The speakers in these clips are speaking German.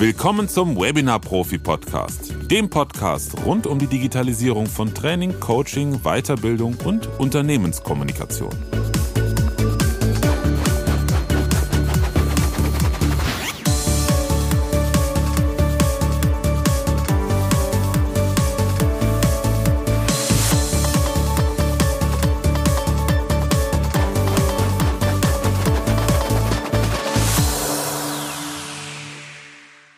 Willkommen zum Webinar Profi Podcast, dem Podcast rund um die Digitalisierung von Training, Coaching, Weiterbildung und Unternehmenskommunikation.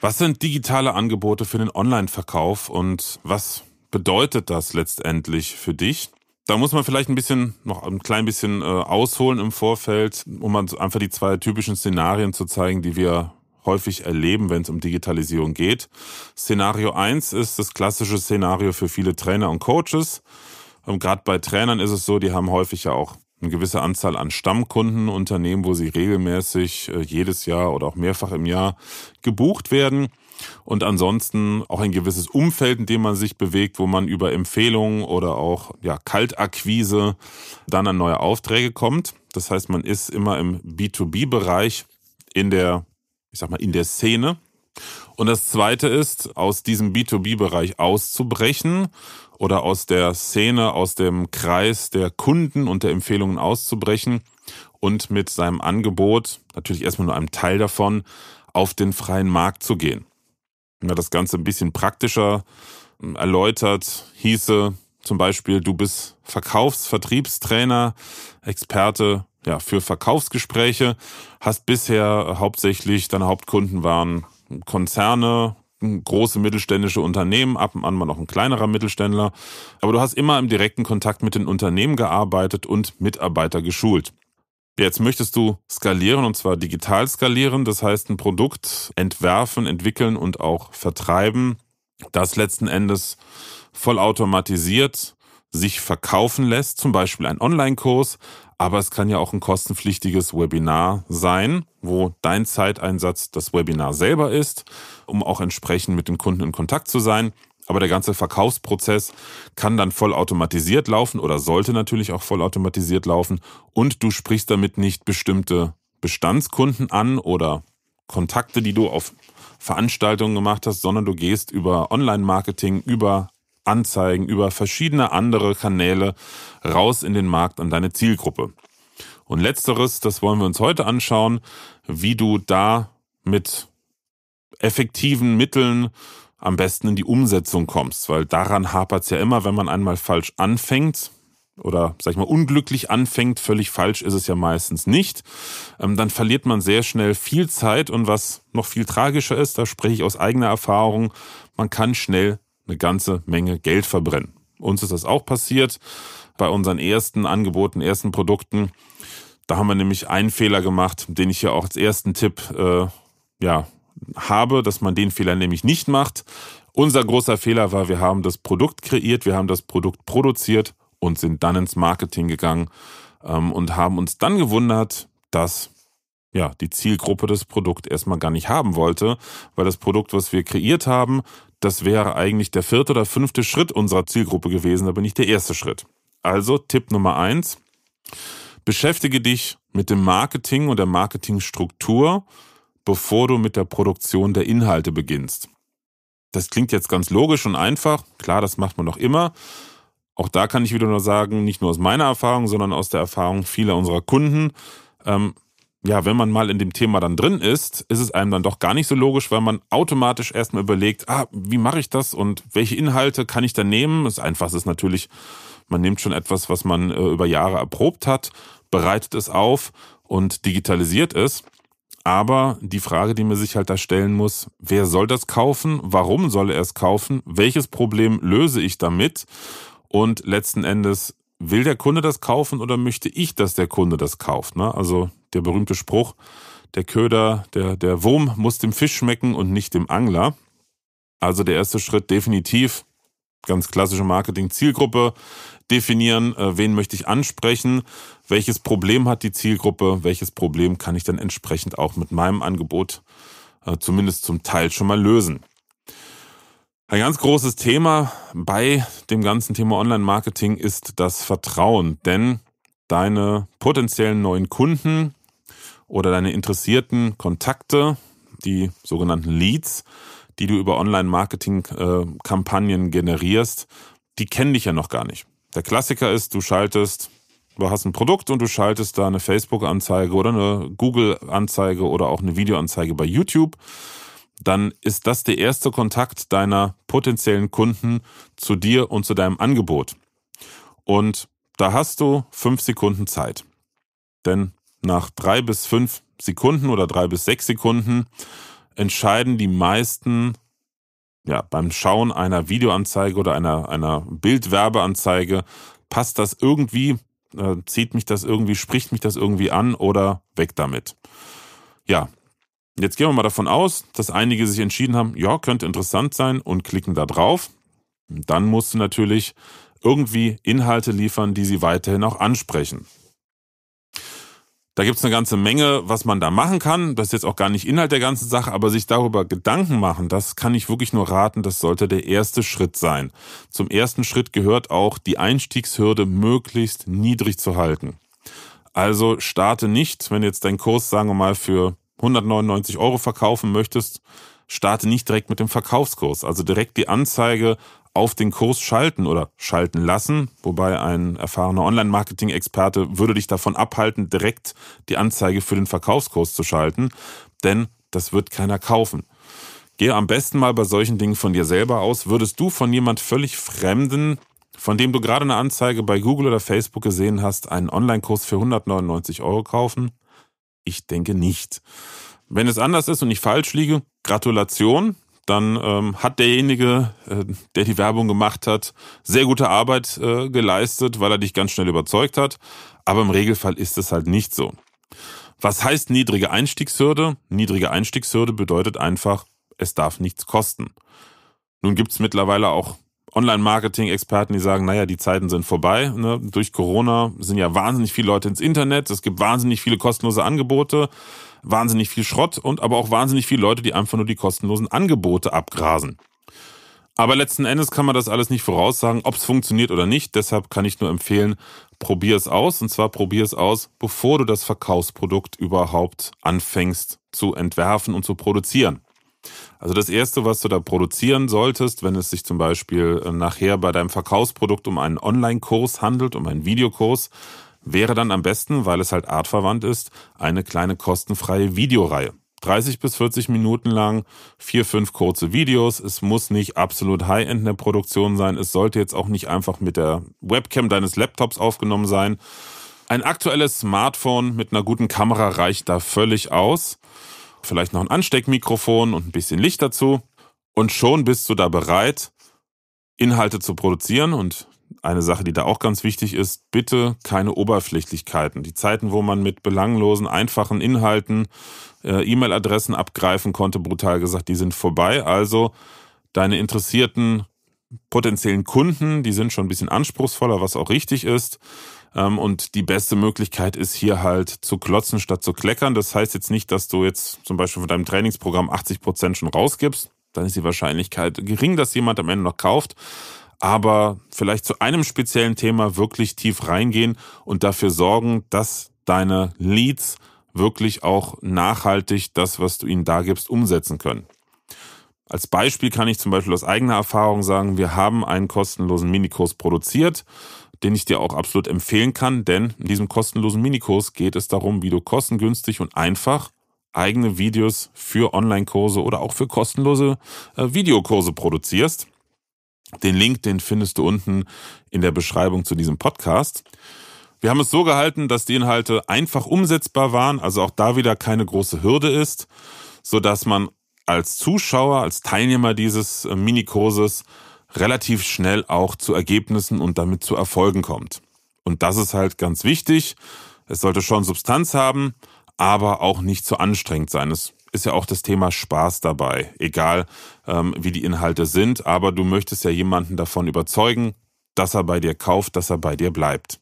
Was sind digitale Angebote für den Online-Verkauf und was bedeutet das letztendlich für dich? Da muss man vielleicht ein bisschen, noch ein klein bisschen äh, ausholen im Vorfeld, um einfach die zwei typischen Szenarien zu zeigen, die wir häufig erleben, wenn es um Digitalisierung geht. Szenario eins ist das klassische Szenario für viele Trainer und Coaches. Und ähm, Gerade bei Trainern ist es so, die haben häufig ja auch eine gewisse Anzahl an Stammkunden, Unternehmen, wo sie regelmäßig äh, jedes Jahr oder auch mehrfach im Jahr gebucht werden. Und ansonsten auch ein gewisses Umfeld, in dem man sich bewegt, wo man über Empfehlungen oder auch ja, Kaltakquise dann an neue Aufträge kommt. Das heißt, man ist immer im B2B-Bereich in der, ich sag mal, in der Szene und das Zweite ist, aus diesem B2B-Bereich auszubrechen oder aus der Szene, aus dem Kreis der Kunden und der Empfehlungen auszubrechen und mit seinem Angebot, natürlich erstmal nur einem Teil davon, auf den freien Markt zu gehen. Wenn man das Ganze ein bisschen praktischer ähm, erläutert, hieße zum Beispiel, du bist Verkaufs-, Vertriebstrainer, Experte ja, für Verkaufsgespräche, hast bisher hauptsächlich, deine Hauptkunden waren Konzerne, große mittelständische Unternehmen, ab und an mal noch ein kleinerer Mittelständler. Aber du hast immer im direkten Kontakt mit den Unternehmen gearbeitet und Mitarbeiter geschult. Jetzt möchtest du skalieren und zwar digital skalieren, das heißt ein Produkt entwerfen, entwickeln und auch vertreiben, das letzten Endes vollautomatisiert sich verkaufen lässt, zum Beispiel ein Online-Kurs, aber es kann ja auch ein kostenpflichtiges Webinar sein, wo dein Zeiteinsatz das Webinar selber ist, um auch entsprechend mit dem Kunden in Kontakt zu sein. Aber der ganze Verkaufsprozess kann dann voll automatisiert laufen oder sollte natürlich auch voll automatisiert laufen. Und du sprichst damit nicht bestimmte Bestandskunden an oder Kontakte, die du auf Veranstaltungen gemacht hast, sondern du gehst über Online-Marketing, über Anzeigen, über verschiedene andere Kanäle raus in den Markt an deine Zielgruppe. Und letzteres, das wollen wir uns heute anschauen, wie du da mit effektiven Mitteln am besten in die Umsetzung kommst, weil daran hapert es ja immer, wenn man einmal falsch anfängt oder sag ich mal unglücklich anfängt, völlig falsch ist es ja meistens nicht, ähm, dann verliert man sehr schnell viel Zeit und was noch viel tragischer ist, da spreche ich aus eigener Erfahrung, man kann schnell eine ganze Menge Geld verbrennen. Uns ist das auch passiert bei unseren ersten Angeboten, ersten Produkten. Da haben wir nämlich einen Fehler gemacht, den ich ja auch als ersten Tipp äh, ja, habe, dass man den Fehler nämlich nicht macht. Unser großer Fehler war, wir haben das Produkt kreiert, wir haben das Produkt produziert und sind dann ins Marketing gegangen ähm, und haben uns dann gewundert, dass ja, die Zielgruppe das Produkt erstmal gar nicht haben wollte, weil das Produkt, was wir kreiert haben, das wäre eigentlich der vierte oder fünfte Schritt unserer Zielgruppe gewesen, aber nicht der erste Schritt. Also Tipp Nummer eins, beschäftige dich mit dem Marketing und der Marketingstruktur, bevor du mit der Produktion der Inhalte beginnst. Das klingt jetzt ganz logisch und einfach, klar, das macht man noch immer. Auch da kann ich wieder nur sagen, nicht nur aus meiner Erfahrung, sondern aus der Erfahrung vieler unserer Kunden, ähm, ja, wenn man mal in dem Thema dann drin ist, ist es einem dann doch gar nicht so logisch, weil man automatisch erstmal überlegt, ah, wie mache ich das und welche Inhalte kann ich da nehmen? Das Einfachste ist natürlich, man nimmt schon etwas, was man äh, über Jahre erprobt hat, bereitet es auf und digitalisiert es. Aber die Frage, die man sich halt da stellen muss, wer soll das kaufen? Warum soll er es kaufen? Welches Problem löse ich damit? Und letzten Endes will der Kunde das kaufen oder möchte ich, dass der Kunde das kauft? Ne? Also der berühmte Spruch, der Köder, der, der Wurm muss dem Fisch schmecken und nicht dem Angler. Also der erste Schritt definitiv, ganz klassische Marketing-Zielgruppe definieren, äh, wen möchte ich ansprechen, welches Problem hat die Zielgruppe, welches Problem kann ich dann entsprechend auch mit meinem Angebot äh, zumindest zum Teil schon mal lösen. Ein ganz großes Thema bei dem ganzen Thema Online-Marketing ist das Vertrauen, denn deine potenziellen neuen Kunden oder deine interessierten Kontakte, die sogenannten Leads, die du über Online-Marketing-Kampagnen äh, generierst, die kennen dich ja noch gar nicht. Der Klassiker ist, du schaltest, du hast ein Produkt und du schaltest da eine Facebook-Anzeige oder eine Google-Anzeige oder auch eine Video-Anzeige bei YouTube dann ist das der erste Kontakt deiner potenziellen Kunden zu dir und zu deinem Angebot. Und da hast du fünf Sekunden Zeit. Denn nach drei bis fünf Sekunden oder drei bis sechs Sekunden entscheiden die meisten ja, beim Schauen einer Videoanzeige oder einer, einer Bildwerbeanzeige, passt das irgendwie, äh, zieht mich das irgendwie, spricht mich das irgendwie an oder weg damit. Ja, Jetzt gehen wir mal davon aus, dass einige sich entschieden haben, ja, könnte interessant sein und klicken da drauf. Dann musst du natürlich irgendwie Inhalte liefern, die sie weiterhin auch ansprechen. Da gibt es eine ganze Menge, was man da machen kann. Das ist jetzt auch gar nicht Inhalt der ganzen Sache, aber sich darüber Gedanken machen, das kann ich wirklich nur raten, das sollte der erste Schritt sein. Zum ersten Schritt gehört auch, die Einstiegshürde möglichst niedrig zu halten. Also starte nicht, wenn jetzt dein Kurs, sagen wir mal, für 199 Euro verkaufen möchtest, starte nicht direkt mit dem Verkaufskurs. Also direkt die Anzeige auf den Kurs schalten oder schalten lassen. Wobei ein erfahrener Online-Marketing-Experte würde dich davon abhalten, direkt die Anzeige für den Verkaufskurs zu schalten, denn das wird keiner kaufen. Gehe am besten mal bei solchen Dingen von dir selber aus. Würdest du von jemand völlig Fremden, von dem du gerade eine Anzeige bei Google oder Facebook gesehen hast, einen Online-Kurs für 199 Euro kaufen? Ich denke nicht. Wenn es anders ist und ich falsch liege, Gratulation. Dann ähm, hat derjenige, äh, der die Werbung gemacht hat, sehr gute Arbeit äh, geleistet, weil er dich ganz schnell überzeugt hat. Aber im Regelfall ist es halt nicht so. Was heißt niedrige Einstiegshürde? Niedrige Einstiegshürde bedeutet einfach, es darf nichts kosten. Nun gibt's mittlerweile auch Online-Marketing-Experten, die sagen, naja, die Zeiten sind vorbei. Ne? Durch Corona sind ja wahnsinnig viele Leute ins Internet. Es gibt wahnsinnig viele kostenlose Angebote, wahnsinnig viel Schrott und aber auch wahnsinnig viele Leute, die einfach nur die kostenlosen Angebote abgrasen. Aber letzten Endes kann man das alles nicht voraussagen, ob es funktioniert oder nicht. Deshalb kann ich nur empfehlen, probier es aus. Und zwar probier es aus, bevor du das Verkaufsprodukt überhaupt anfängst zu entwerfen und zu produzieren. Also das Erste, was du da produzieren solltest, wenn es sich zum Beispiel äh, nachher bei deinem Verkaufsprodukt um einen Online-Kurs handelt, um einen Videokurs, wäre dann am besten, weil es halt artverwandt ist, eine kleine kostenfreie Videoreihe. 30 bis 40 Minuten lang, vier, fünf kurze Videos. Es muss nicht absolut High-End in der Produktion sein. Es sollte jetzt auch nicht einfach mit der Webcam deines Laptops aufgenommen sein. Ein aktuelles Smartphone mit einer guten Kamera reicht da völlig aus vielleicht noch ein Ansteckmikrofon und ein bisschen Licht dazu. Und schon bist du da bereit, Inhalte zu produzieren. Und eine Sache, die da auch ganz wichtig ist, bitte keine Oberflächlichkeiten. Die Zeiten, wo man mit belanglosen, einfachen Inhalten äh, E-Mail-Adressen abgreifen konnte, brutal gesagt, die sind vorbei. Also deine interessierten potenziellen Kunden, die sind schon ein bisschen anspruchsvoller, was auch richtig ist. Ähm, und die beste Möglichkeit ist hier halt zu klotzen statt zu kleckern. Das heißt jetzt nicht, dass du jetzt zum Beispiel von deinem Trainingsprogramm 80 Prozent schon rausgibst. Dann ist die Wahrscheinlichkeit gering, dass jemand am Ende noch kauft. Aber vielleicht zu einem speziellen Thema wirklich tief reingehen und dafür sorgen, dass deine Leads wirklich auch nachhaltig das, was du ihnen da gibst, umsetzen können. Als Beispiel kann ich zum Beispiel aus eigener Erfahrung sagen, wir haben einen kostenlosen Minikurs produziert den ich dir auch absolut empfehlen kann, denn in diesem kostenlosen Minikurs geht es darum, wie du kostengünstig und einfach eigene Videos für Online-Kurse oder auch für kostenlose äh, Videokurse produzierst. Den Link, den findest du unten in der Beschreibung zu diesem Podcast. Wir haben es so gehalten, dass die Inhalte einfach umsetzbar waren, also auch da wieder keine große Hürde ist, so dass man als Zuschauer, als Teilnehmer dieses äh, Minikurses relativ schnell auch zu Ergebnissen und damit zu Erfolgen kommt. Und das ist halt ganz wichtig. Es sollte schon Substanz haben, aber auch nicht zu anstrengend sein. Es ist ja auch das Thema Spaß dabei, egal ähm, wie die Inhalte sind, aber du möchtest ja jemanden davon überzeugen, dass er bei dir kauft, dass er bei dir bleibt.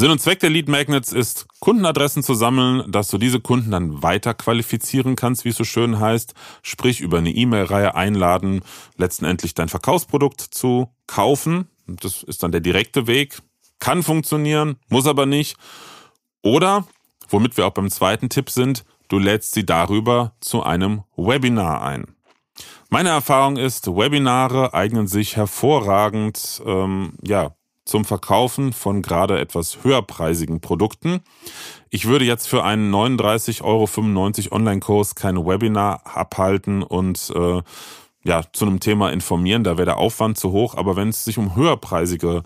Sinn und Zweck der Lead Magnets ist, Kundenadressen zu sammeln, dass du diese Kunden dann weiter qualifizieren kannst, wie es so schön heißt, sprich über eine E-Mail-Reihe einladen, letztendlich dein Verkaufsprodukt zu kaufen. Das ist dann der direkte Weg. Kann funktionieren, muss aber nicht. Oder, womit wir auch beim zweiten Tipp sind, du lädst sie darüber zu einem Webinar ein. Meine Erfahrung ist, Webinare eignen sich hervorragend ähm, ja, zum Verkaufen von gerade etwas höherpreisigen Produkten. Ich würde jetzt für einen 39,95 Euro Online-Kurs kein Webinar abhalten und äh, ja, zu einem Thema informieren. Da wäre der Aufwand zu hoch. Aber wenn es sich um höherpreisige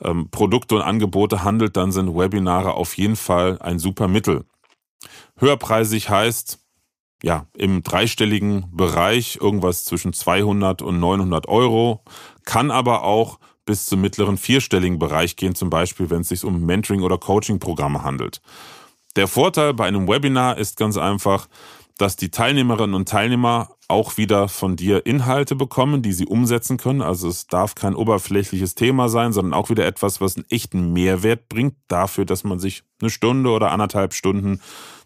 ähm, Produkte und Angebote handelt, dann sind Webinare auf jeden Fall ein super Mittel. Höherpreisig heißt, ja, im dreistelligen Bereich irgendwas zwischen 200 und 900 Euro, kann aber auch bis zum mittleren vierstelligen Bereich gehen, zum Beispiel wenn es sich um Mentoring- oder Coaching-Programme handelt. Der Vorteil bei einem Webinar ist ganz einfach, dass die Teilnehmerinnen und Teilnehmer auch wieder von dir Inhalte bekommen, die sie umsetzen können. Also es darf kein oberflächliches Thema sein, sondern auch wieder etwas, was einen echten Mehrwert bringt dafür, dass man sich eine Stunde oder anderthalb Stunden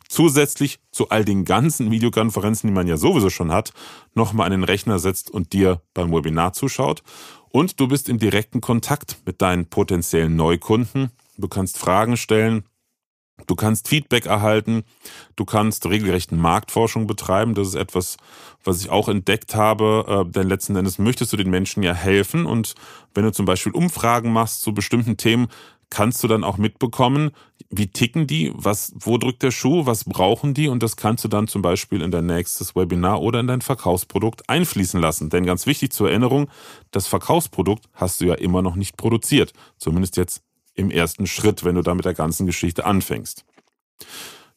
zusätzlich zu all den ganzen Videokonferenzen, die man ja sowieso schon hat, nochmal an den Rechner setzt und dir beim Webinar zuschaut. Und du bist im direkten Kontakt mit deinen potenziellen Neukunden. Du kannst Fragen stellen, du kannst Feedback erhalten, du kannst regelrechten Marktforschung betreiben. Das ist etwas, was ich auch entdeckt habe, äh, denn letzten Endes möchtest du den Menschen ja helfen. Und wenn du zum Beispiel Umfragen machst zu bestimmten Themen, kannst du dann auch mitbekommen, wie ticken die, was, wo drückt der Schuh, was brauchen die und das kannst du dann zum Beispiel in dein nächstes Webinar oder in dein Verkaufsprodukt einfließen lassen. Denn ganz wichtig zur Erinnerung, das Verkaufsprodukt hast du ja immer noch nicht produziert. Zumindest jetzt im ersten Schritt, wenn du da mit der ganzen Geschichte anfängst.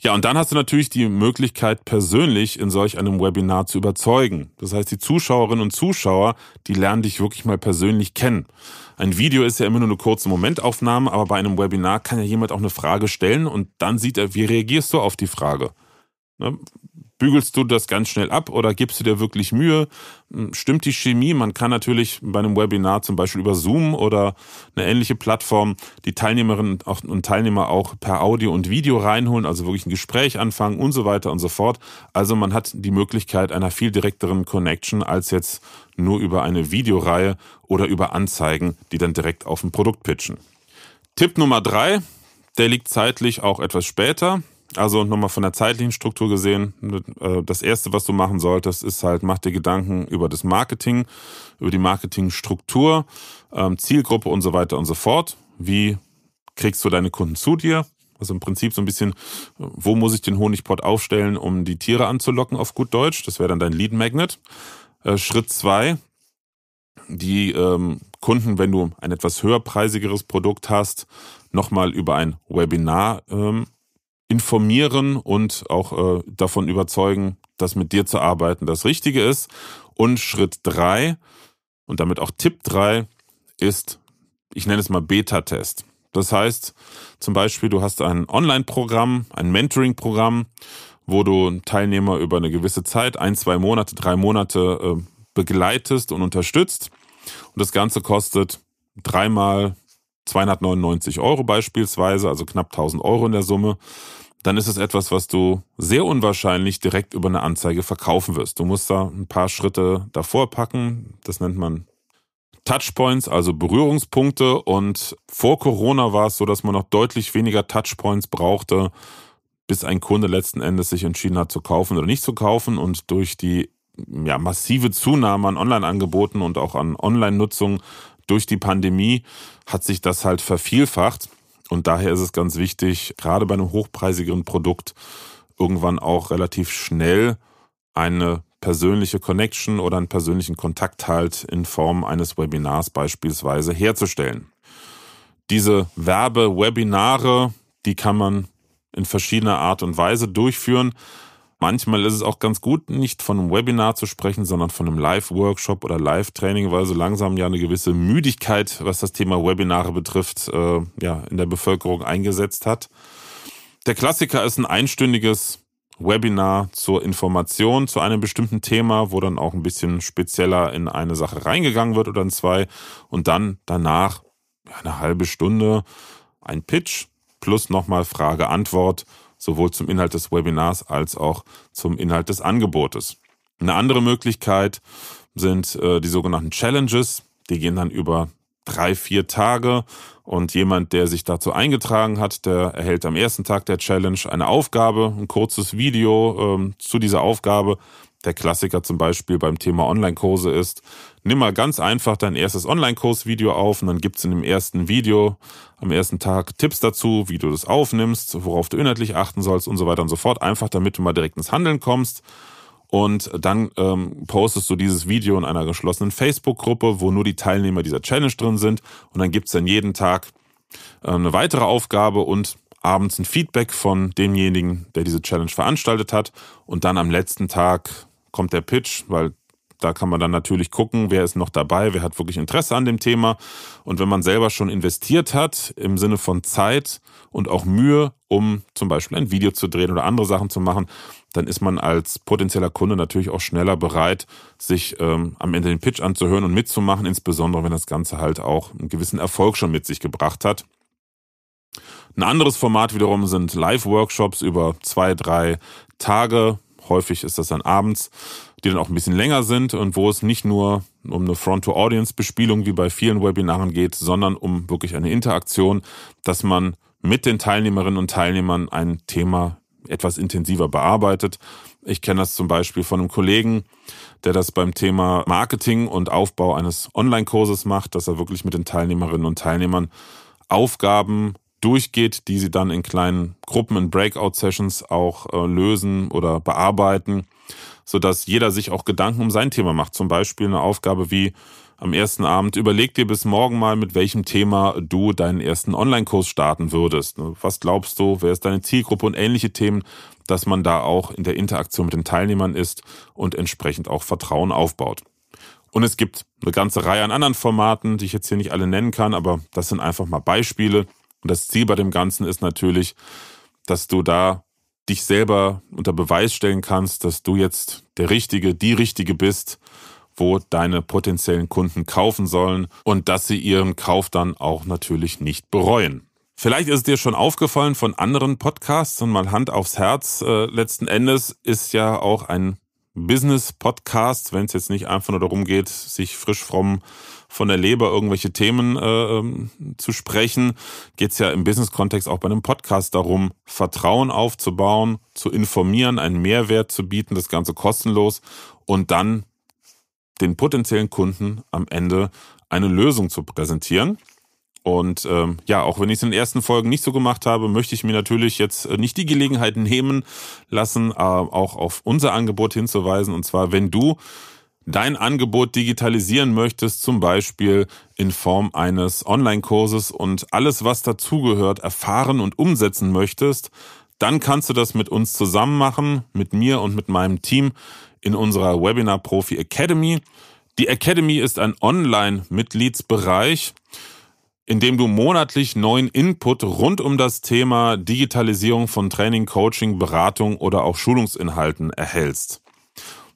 Ja, und dann hast du natürlich die Möglichkeit, persönlich in solch einem Webinar zu überzeugen. Das heißt, die Zuschauerinnen und Zuschauer, die lernen dich wirklich mal persönlich kennen. Ein Video ist ja immer nur eine kurze Momentaufnahme, aber bei einem Webinar kann ja jemand auch eine Frage stellen und dann sieht er, wie reagierst du auf die Frage. Ne? bügelst du das ganz schnell ab oder gibst du dir wirklich Mühe? Hm, stimmt die Chemie? Man kann natürlich bei einem Webinar zum Beispiel über Zoom oder eine ähnliche Plattform die Teilnehmerinnen und Teilnehmer auch per Audio und Video reinholen, also wirklich ein Gespräch anfangen und so weiter und so fort. Also man hat die Möglichkeit einer viel direkteren Connection als jetzt nur über eine Videoreihe oder über Anzeigen, die dann direkt auf ein Produkt pitchen. Tipp Nummer drei, der liegt zeitlich auch etwas später. Also nochmal von der zeitlichen Struktur gesehen, äh, das Erste, was du machen solltest, ist halt, mach dir Gedanken über das Marketing, über die Marketingstruktur, ähm, Zielgruppe und so weiter und so fort. Wie kriegst du deine Kunden zu dir? Also im Prinzip so ein bisschen, wo muss ich den Honigpott aufstellen, um die Tiere anzulocken auf gut Deutsch? Das wäre dann dein Lead Magnet. Äh, Schritt zwei, die ähm, Kunden, wenn du ein etwas höherpreisigeres Produkt hast, nochmal über ein Webinar ähm, informieren und auch äh, davon überzeugen, dass mit dir zu arbeiten das Richtige ist. Und Schritt drei und damit auch Tipp drei ist, ich nenne es mal Beta-Test. Das heißt, zum Beispiel, du hast ein Online-Programm, ein Mentoring-Programm, wo du Teilnehmer über eine gewisse Zeit, ein, zwei Monate, drei Monate äh, begleitest und unterstützt. Und das Ganze kostet dreimal 299 Euro beispielsweise, also knapp 1000 Euro in der Summe, dann ist es etwas, was du sehr unwahrscheinlich direkt über eine Anzeige verkaufen wirst. Du musst da ein paar Schritte davor packen. Das nennt man Touchpoints, also Berührungspunkte. Und vor Corona war es so, dass man noch deutlich weniger Touchpoints brauchte, bis ein Kunde letzten Endes sich entschieden hat zu kaufen oder nicht zu kaufen. Und durch die ja, massive Zunahme an Online-Angeboten und auch an Online-Nutzung durch die Pandemie hat sich das halt vervielfacht und daher ist es ganz wichtig, gerade bei einem hochpreisigeren Produkt irgendwann auch relativ schnell eine persönliche Connection oder einen persönlichen Kontakt halt in Form eines Webinars beispielsweise herzustellen. Diese Werbewebinare, die kann man in verschiedener Art und Weise durchführen. Manchmal ist es auch ganz gut, nicht von einem Webinar zu sprechen, sondern von einem Live-Workshop oder Live-Training, weil so langsam ja eine gewisse Müdigkeit, was das Thema Webinare betrifft, äh, ja, in der Bevölkerung eingesetzt hat. Der Klassiker ist ein einstündiges Webinar zur Information zu einem bestimmten Thema, wo dann auch ein bisschen spezieller in eine Sache reingegangen wird oder in zwei und dann danach eine halbe Stunde ein Pitch plus nochmal Frage-Antwort sowohl zum Inhalt des Webinars als auch zum Inhalt des Angebotes. Eine andere Möglichkeit sind äh, die sogenannten Challenges. Die gehen dann über drei, vier Tage und jemand, der sich dazu eingetragen hat, der erhält am ersten Tag der Challenge eine Aufgabe, ein kurzes Video ähm, zu dieser Aufgabe. Der Klassiker zum Beispiel beim Thema Online-Kurse ist, nimm mal ganz einfach dein erstes Online-Kurs-Video auf und dann gibt's in dem ersten Video am ersten Tag Tipps dazu, wie du das aufnimmst, worauf du inhaltlich achten sollst und so weiter und so fort. Einfach damit du mal direkt ins Handeln kommst. Und dann ähm, postest du dieses Video in einer geschlossenen Facebook-Gruppe, wo nur die Teilnehmer dieser Challenge drin sind. Und dann gibt's dann jeden Tag äh, eine weitere Aufgabe und abends ein Feedback von demjenigen, der diese Challenge veranstaltet hat. Und dann am letzten Tag kommt der Pitch, weil da kann man dann natürlich gucken, wer ist noch dabei, wer hat wirklich Interesse an dem Thema. Und wenn man selber schon investiert hat, im Sinne von Zeit und auch Mühe, um zum Beispiel ein Video zu drehen oder andere Sachen zu machen, dann ist man als potenzieller Kunde natürlich auch schneller bereit, sich ähm, am Ende den Pitch anzuhören und mitzumachen, insbesondere wenn das Ganze halt auch einen gewissen Erfolg schon mit sich gebracht hat. Ein anderes Format wiederum sind Live-Workshops über zwei, drei Tage häufig ist das dann abends, die dann auch ein bisschen länger sind und wo es nicht nur um eine Front-to-Audience-Bespielung wie bei vielen Webinaren geht, sondern um wirklich eine Interaktion, dass man mit den Teilnehmerinnen und Teilnehmern ein Thema etwas intensiver bearbeitet. Ich kenne das zum Beispiel von einem Kollegen, der das beim Thema Marketing und Aufbau eines Online-Kurses macht, dass er wirklich mit den Teilnehmerinnen und Teilnehmern Aufgaben durchgeht, die sie dann in kleinen Gruppen, in Breakout-Sessions auch äh, lösen oder bearbeiten, so dass jeder sich auch Gedanken um sein Thema macht. Zum Beispiel eine Aufgabe wie am ersten Abend, überleg dir bis morgen mal, mit welchem Thema du deinen ersten Online-Kurs starten würdest. Ne, was glaubst du, wer ist deine Zielgruppe und ähnliche Themen, dass man da auch in der Interaktion mit den Teilnehmern ist und entsprechend auch Vertrauen aufbaut. Und es gibt eine ganze Reihe an anderen Formaten, die ich jetzt hier nicht alle nennen kann, aber das sind einfach mal Beispiele, und das Ziel bei dem Ganzen ist natürlich, dass du da dich selber unter Beweis stellen kannst, dass du jetzt der Richtige, die Richtige bist, wo deine potenziellen Kunden kaufen sollen und dass sie ihren Kauf dann auch natürlich nicht bereuen. Vielleicht ist es dir schon aufgefallen von anderen Podcasts und mal Hand aufs Herz. Äh, letzten Endes ist ja auch ein Business-Podcast, wenn es jetzt nicht einfach nur darum geht, sich frisch vom von der Leber irgendwelche Themen äh, ähm, zu sprechen, geht es ja im Business-Kontext auch bei einem Podcast darum, Vertrauen aufzubauen, zu informieren, einen Mehrwert zu bieten, das Ganze kostenlos und dann den potenziellen Kunden am Ende eine Lösung zu präsentieren. Und ähm, ja, auch wenn ich es in den ersten Folgen nicht so gemacht habe, möchte ich mir natürlich jetzt äh, nicht die Gelegenheit nehmen lassen, äh, auch auf unser Angebot hinzuweisen. Und zwar, wenn du dein Angebot digitalisieren möchtest, zum Beispiel in Form eines Online-Kurses und alles, was dazugehört, erfahren und umsetzen möchtest, dann kannst du das mit uns zusammen machen, mit mir und mit meinem Team in unserer Webinar Profi Academy. Die Academy ist ein Online-Mitgliedsbereich, in dem du monatlich neuen Input rund um das Thema Digitalisierung von Training, Coaching, Beratung oder auch Schulungsinhalten erhältst.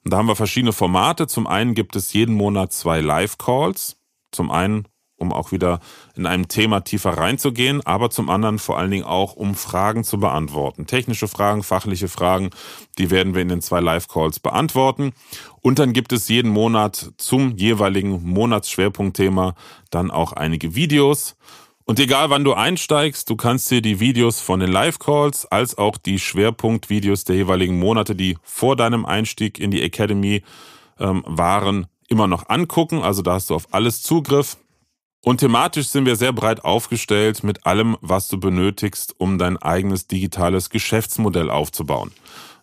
Und da haben wir verschiedene Formate. Zum einen gibt es jeden Monat zwei Live-Calls. Zum einen, um auch wieder in einem Thema tiefer reinzugehen, aber zum anderen vor allen Dingen auch, um Fragen zu beantworten. Technische Fragen, fachliche Fragen, die werden wir in den zwei Live-Calls beantworten. Und dann gibt es jeden Monat zum jeweiligen Monatsschwerpunktthema dann auch einige Videos und egal wann du einsteigst, du kannst dir die Videos von den Live-Calls als auch die Schwerpunktvideos der jeweiligen Monate, die vor deinem Einstieg in die Academy ähm, waren, immer noch angucken. Also da hast du auf alles Zugriff. Und thematisch sind wir sehr breit aufgestellt mit allem, was du benötigst, um dein eigenes digitales Geschäftsmodell aufzubauen.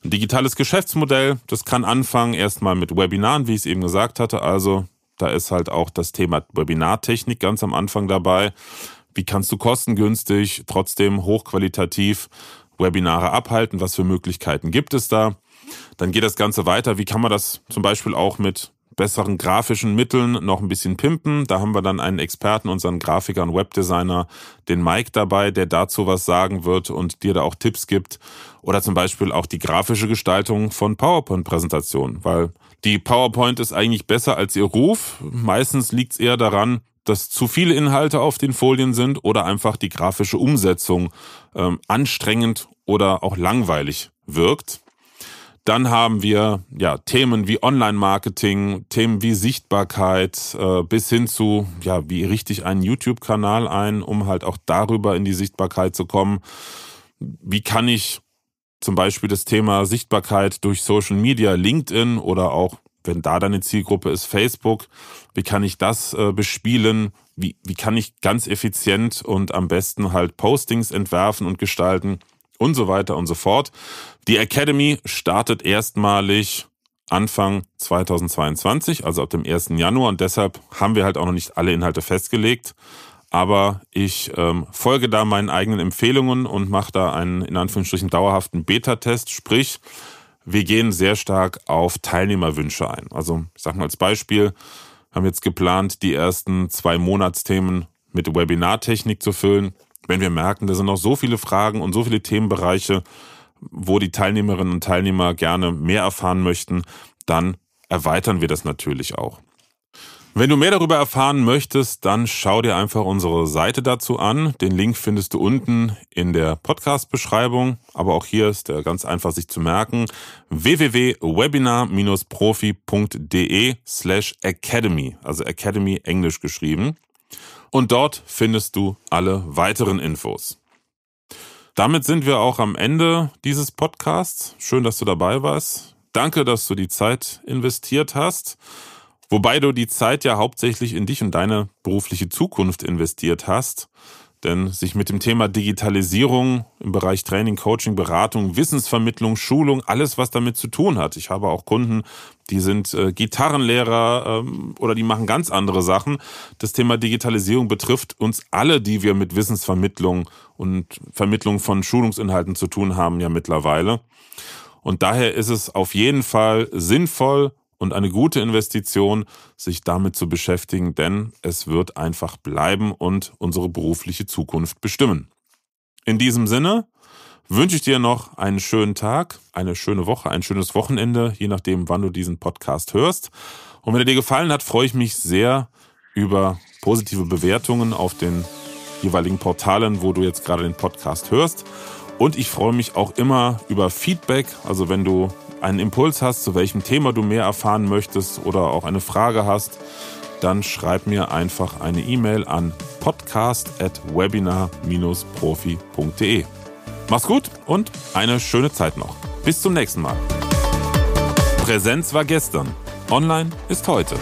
Ein digitales Geschäftsmodell, das kann anfangen erstmal mit Webinaren, wie ich es eben gesagt hatte. Also da ist halt auch das Thema Webinartechnik ganz am Anfang dabei wie kannst du kostengünstig, trotzdem hochqualitativ Webinare abhalten, was für Möglichkeiten gibt es da. Dann geht das Ganze weiter, wie kann man das zum Beispiel auch mit besseren grafischen Mitteln noch ein bisschen pimpen. Da haben wir dann einen Experten, unseren Grafiker und Webdesigner, den Mike dabei, der dazu was sagen wird und dir da auch Tipps gibt. Oder zum Beispiel auch die grafische Gestaltung von PowerPoint-Präsentationen, weil die PowerPoint ist eigentlich besser als ihr Ruf. Meistens liegt es eher daran, dass zu viele Inhalte auf den Folien sind oder einfach die grafische Umsetzung ähm, anstrengend oder auch langweilig wirkt. Dann haben wir ja Themen wie Online-Marketing, Themen wie Sichtbarkeit, äh, bis hin zu ja wie richte ich einen YouTube-Kanal ein, um halt auch darüber in die Sichtbarkeit zu kommen. Wie kann ich zum Beispiel das Thema Sichtbarkeit durch Social Media, LinkedIn oder auch wenn da deine Zielgruppe ist, Facebook, wie kann ich das äh, bespielen? Wie, wie kann ich ganz effizient und am besten halt Postings entwerfen und gestalten und so weiter und so fort. Die Academy startet erstmalig Anfang 2022, also ab dem 1. Januar und deshalb haben wir halt auch noch nicht alle Inhalte festgelegt. Aber ich ähm, folge da meinen eigenen Empfehlungen und mache da einen in Anführungsstrichen dauerhaften Beta-Test, sprich, wir gehen sehr stark auf Teilnehmerwünsche ein. Also ich sage mal als Beispiel, wir haben jetzt geplant, die ersten zwei Monatsthemen mit Webinartechnik zu füllen. Wenn wir merken, da sind noch so viele Fragen und so viele Themenbereiche, wo die Teilnehmerinnen und Teilnehmer gerne mehr erfahren möchten, dann erweitern wir das natürlich auch. Wenn du mehr darüber erfahren möchtest, dann schau dir einfach unsere Seite dazu an. Den Link findest du unten in der Podcast-Beschreibung. Aber auch hier ist der ganz einfach sich zu merken. www.webinar-profi.de slash Academy. Also Academy englisch geschrieben. Und dort findest du alle weiteren Infos. Damit sind wir auch am Ende dieses Podcasts. Schön, dass du dabei warst. Danke, dass du die Zeit investiert hast. Wobei du die Zeit ja hauptsächlich in dich und deine berufliche Zukunft investiert hast. Denn sich mit dem Thema Digitalisierung im Bereich Training, Coaching, Beratung, Wissensvermittlung, Schulung, alles, was damit zu tun hat. Ich habe auch Kunden, die sind äh, Gitarrenlehrer ähm, oder die machen ganz andere Sachen. Das Thema Digitalisierung betrifft uns alle, die wir mit Wissensvermittlung und Vermittlung von Schulungsinhalten zu tun haben, ja mittlerweile. Und daher ist es auf jeden Fall sinnvoll und eine gute Investition, sich damit zu beschäftigen, denn es wird einfach bleiben und unsere berufliche Zukunft bestimmen. In diesem Sinne wünsche ich dir noch einen schönen Tag, eine schöne Woche, ein schönes Wochenende, je nachdem, wann du diesen Podcast hörst. Und wenn er dir gefallen hat, freue ich mich sehr über positive Bewertungen auf den jeweiligen Portalen, wo du jetzt gerade den Podcast hörst. Und ich freue mich auch immer über Feedback. Also wenn du einen Impuls hast, zu welchem Thema du mehr erfahren möchtest oder auch eine Frage hast, dann schreib mir einfach eine E-Mail an podcast.webinar-profi.de. Mach's gut und eine schöne Zeit noch. Bis zum nächsten Mal. Präsenz war gestern, online ist heute.